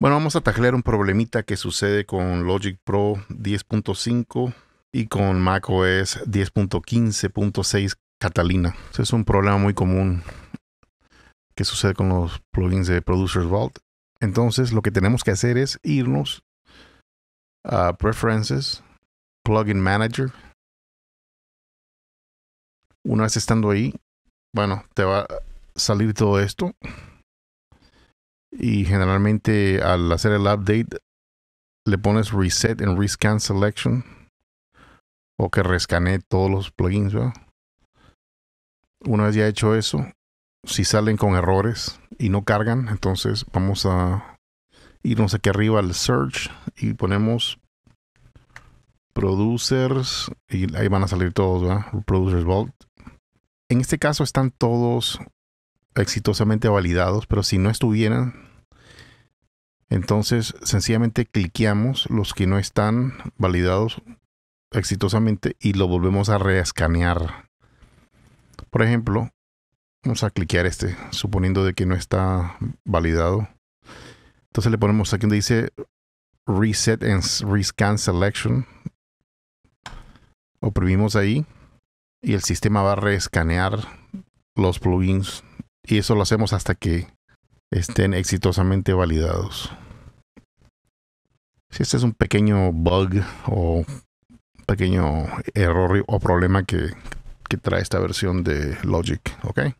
Bueno, vamos a taclear un problemita que sucede con Logic Pro 10.5 y con macOS 10.15.6 Catalina. Es un problema muy común que sucede con los plugins de Producers Vault. Entonces, lo que tenemos que hacer es irnos a Preferences, Plugin Manager. Una vez estando ahí, bueno, te va a salir todo esto y generalmente al hacer el update le pones reset en rescan selection o que rescane todos los plugins. Una vez ya hecho eso, si salen con errores y no cargan, entonces vamos a irnos aquí arriba al search y ponemos producers y ahí van a salir todos, ¿verdad? Producers Vault. En este caso están todos exitosamente validados, pero si no estuvieran, entonces, sencillamente cliqueamos los que no están validados exitosamente y lo volvemos a reescanear. Por ejemplo, vamos a cliquear este, suponiendo de que no está validado. Entonces le ponemos aquí donde dice Reset and Rescan Selection. Oprimimos ahí y el sistema va a reescanear los plugins. Y eso lo hacemos hasta que estén exitosamente validados. Si este es un pequeño bug o pequeño error o problema que, que trae esta versión de Logic, ¿ok?